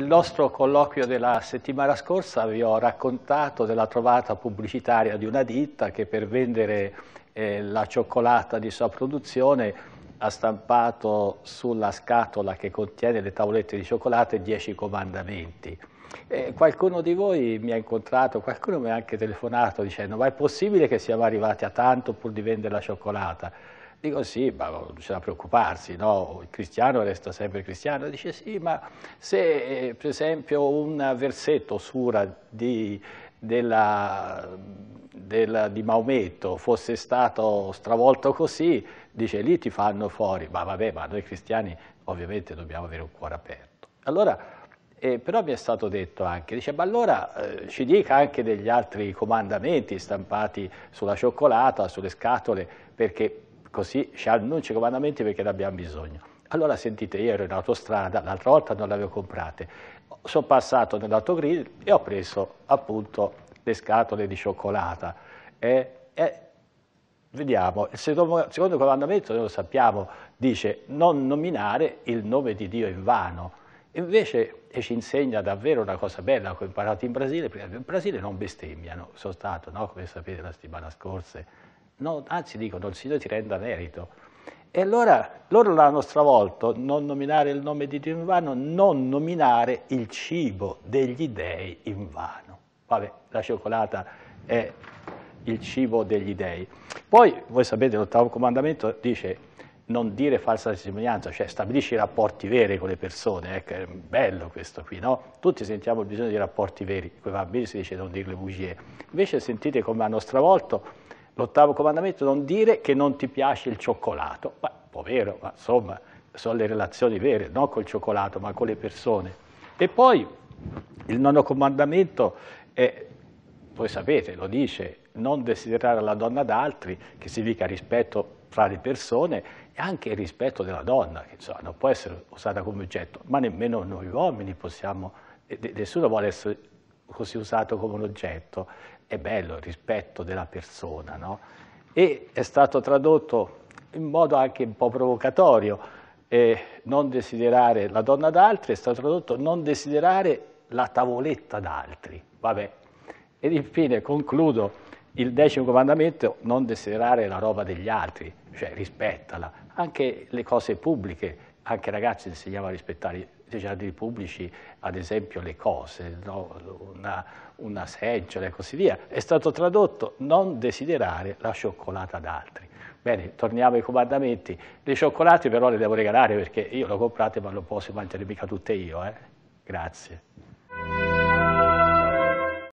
nel nostro colloquio della settimana scorsa vi ho raccontato della trovata pubblicitaria di una ditta che per vendere eh, la cioccolata di sua produzione ha stampato sulla scatola che contiene le tavolette di cioccolato i dieci comandamenti. E qualcuno di voi mi ha incontrato, qualcuno mi ha anche telefonato dicendo ma è possibile che siamo arrivati a tanto pur di vendere la cioccolata? Dico sì, ma non c'è da preoccuparsi, no? il cristiano resta sempre cristiano. Dice sì, ma se eh, per esempio un versetto sura di, della, della, di Maometto fosse stato stravolto così, dice lì ti fanno fuori, ma vabbè, ma noi cristiani ovviamente dobbiamo avere un cuore aperto. Allora, eh, però mi è stato detto anche, dice, ma allora eh, ci dica anche degli altri comandamenti stampati sulla cioccolata, sulle scatole, perché così ci annuncia i comandamenti perché ne abbiamo bisogno. Allora sentite, io ero in autostrada, l'altra volta non le avevo comprate, sono passato nell'autogrill e ho preso appunto le scatole di cioccolata. E, e vediamo, il secondo, secondo comandamento, noi lo sappiamo, dice non nominare il nome di Dio in vano. Invece ci insegna davvero una cosa bella che ho imparato in Brasile, perché in Brasile non bestemmiano, sono stato, no? come sapete, la settimana scorsa, no, anzi dico, non si ti renda merito. E allora loro l'hanno stravolto, non nominare il nome di Dio in vano, non nominare il cibo degli dèi in vano. Vabbè, la cioccolata è il cibo degli dèi. Poi, voi sapete, l'ottavo comandamento dice non dire falsa testimonianza, cioè stabilisci rapporti veri con le persone, ecco, è bello questo qui, no? Tutti sentiamo il bisogno di rapporti veri, con i bambini si dice non dirle bugie, invece sentite come hanno stravolto L'ottavo comandamento, non dire che non ti piace il cioccolato. Ma, povero, ma insomma, sono le relazioni vere, non col cioccolato, ma con le persone. E poi il nono comandamento è, voi sapete, lo dice, non desiderare la donna ad altri, che significa rispetto fra le persone e anche il rispetto della donna, che insomma, non può essere usata come oggetto, ma nemmeno noi uomini possiamo, nessuno vuole essere così usato come un oggetto, è bello il rispetto della persona, no? E è stato tradotto in modo anche un po' provocatorio, eh, non desiderare la donna d'altri, è stato tradotto non desiderare la tavoletta d'altri, vabbè. Ed infine concludo il decimo comandamento, non desiderare la roba degli altri, cioè rispettala, anche le cose pubbliche, anche ai ragazzi insegnava a rispettare i giardini pubblici, ad esempio le cose, no? una, una seggiola e così via. È stato tradotto non desiderare la cioccolata ad altri. Bene, torniamo ai comandamenti. Le cioccolate però le devo regalare perché io le ho comprate ma non posso mangiare mica tutte io. Eh? Grazie.